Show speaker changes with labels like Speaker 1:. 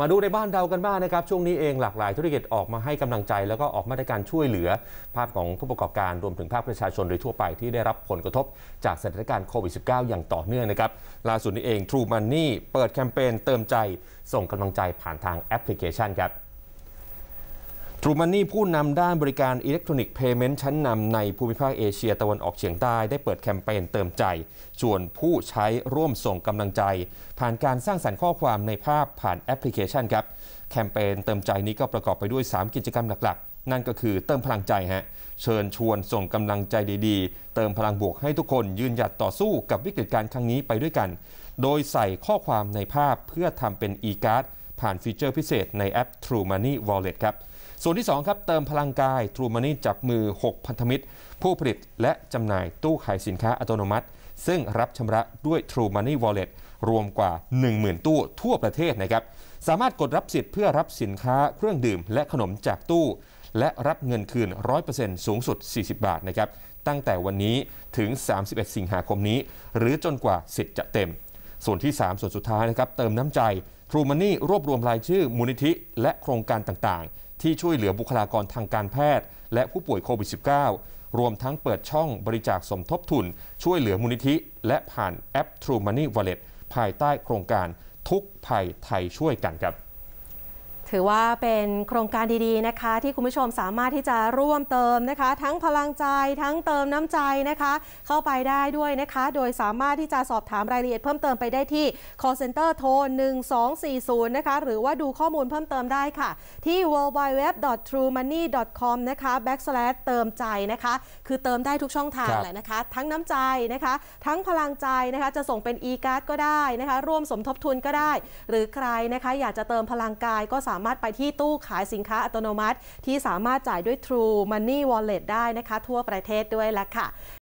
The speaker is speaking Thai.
Speaker 1: มาดูในบ้านเรากันบ้างนะครับ ช่วงนี้เองหลากหลาย ธุรกิจออกมาให้กำลังใจ แล้วก็ออกมาตรการช่วยเหลือภาพของผู้ประกอบการรวมถึงภาคประชาชนโดยทั่วไปที่ได้รับผลกระทบ จากสถานการณ์โควิด -19 อย่างต่อเนื่องนะครับล่าสุดนี้เอง True Money เปิดแคมเปญเติมใจส่งกำลังใจผ่านทางแอปพลิเคชันครับรูมานีผู้นำด้านบริการอิเล็กทรอนิกส์เพย์เมนต์ชั้นนำในภูมิภาคเอเชียตะวันออกเฉียงใต้ ได้เปิดแคมเปญเติมใจส่วนผู้ใช้ร่วมส่งกำลังใจ ผ่านการสร้างสรรค์ข้อความในภาพผ่านแอปพลิเคชันครับ แคมเปญเติมใจนี้ก็ประกอบไปด้วย 3 กิจกรรมหลัก ๆ นั่นก็คือเติมพลังใจฮะ เชิญชวนส่งกำลังใจดี ๆ เติมพลังบวกให้ทุกคนยืนหยัดต่อสู้กับวิกฤตการณ์ครั้งนี้ไปด้วยกัน โดยใส่ข้อความในภาพเพื่อทำเป็นอีการ์ดผ่านฟีเจอร์พิเศษในแอป True Money Wallet ครับส่วนที่2ครับเติมพลังกายทรูมานี่จับมือ 6 พันธมิตร ผู้ผลิตและจำหน่ายตู้ขายสินค้าอัตโนมัติ ซึ่งรับชำระด้วย True Money Wallet รวมกว่า 10,000 ตู้ทั่วประเทศนะครับสามารถกดรับสิทธิ์เพื่อรับสินค้าเครื่องดื่มและขนมจากตู้ และรับเงินคืน 100%สูงสุด 40 บาทนะครับตั้งแต่วันนี้ถึง 31 สิงหาคมนี้หรือจนกว่าสิทธิ์จะเต็ม ส่วนที่ 3 ส่วนสุดท้ายนะครับเติมน้ำใจ True Money รวบรวมรายชื่อมูลนิธิ และโครงการต่างๆที่ช่วยเหลือบุคลากรทางการแพทย์และผู้ป่วยโควิด -19 รวมทั้งเปิดช่องบริจาคสมทบทุน ช่วยเหลือมูลนิธิ และผ่านแอป True Money Wallet ภายใต้โครงการทุกภัยไทยช่วยกันครับ
Speaker 2: ถือว่าเป็นโครงการดีๆนะคะ ที่คุณผู้ชมสามารถที่จะร่วมเติมนะคะ ทั้งพลังใจ ทั้งเติมน้ำใจนะคะ เข้าไปได้ด้วยนะคะ โดยสามารถที่จะสอบถามรายละเอียดเพิ่มเติมไปได้ที่ call center โทร 1240 นะคะหรือว่าดูข้อมูลเพิ่มเติมได้ค่ะ ที่ www.truemoney.com นะคะ backslash เติมใจนะคะ คือเติมได้ทุกช่องทางแหละนะคะทั้งน้ำใจนะคะ ทั้งพลังใจนะคะจะส่งเป็น e-card ก็ได้นะคะร่วมสมทบทุนก็ได้ หรือใครนะคะ อยากจะเติมพลังกายก็สาามารถไปที่ตู้ขายสินค้าอัตโนมัติ ที่สามารถจ่ายด้วย True Money Wallet ได้นะคะ ทั่วประเทศด้วยละค่ะ